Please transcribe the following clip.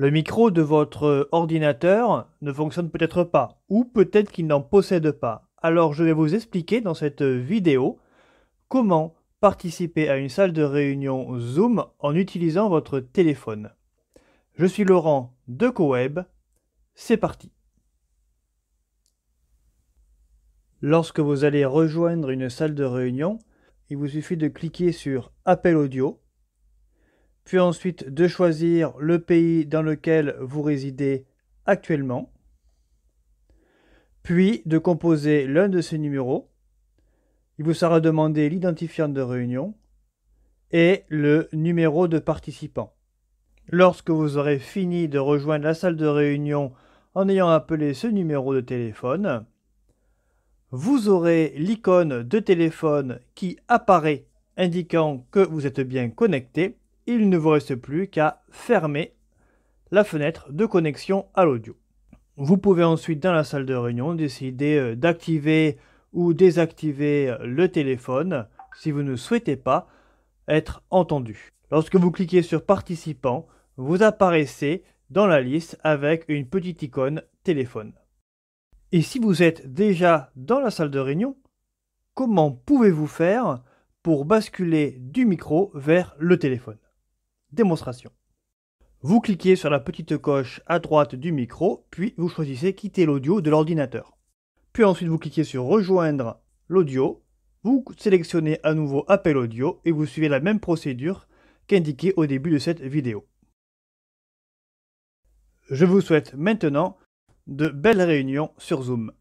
Le micro de votre euh, ordinateur ne fonctionne peut-être pas, ou peut-être qu'il n'en possède pas. Alors je vais vous expliquer dans cette euh, vidéo comment participer à une salle de réunion Zoom en utilisant votre téléphone. Je suis Laurent de CoWeb, c'est parti Lorsque vous allez rejoindre une salle de réunion, il vous suffit de cliquer sur Appel audio puis ensuite de choisir le pays dans lequel vous résidez actuellement, puis de composer l'un de ces numéros. Il vous sera demandé l'identifiant de réunion et le numéro de participant. Lorsque vous aurez fini de rejoindre la salle de réunion en ayant appelé ce numéro de téléphone, vous aurez l'icône de téléphone qui apparaît indiquant que vous êtes bien connecté il ne vous reste plus qu'à fermer la fenêtre de connexion à l'audio. Vous pouvez ensuite dans la salle de réunion décider euh, d'activer ou désactiver euh, le téléphone si vous ne souhaitez pas être entendu. Lorsque vous cliquez sur participants, vous apparaissez dans la liste avec une petite icône téléphone. Et si vous êtes déjà dans la salle de réunion, comment pouvez-vous faire pour basculer du micro vers le téléphone démonstration. Vous cliquez sur la petite coche à droite du micro, puis vous choisissez quitter l'audio de l'ordinateur. Puis ensuite vous cliquez sur rejoindre l'audio, vous sélectionnez à nouveau appel audio et vous suivez la même procédure qu'indiquée au début de cette vidéo. Je vous souhaite maintenant de belles réunions sur Zoom.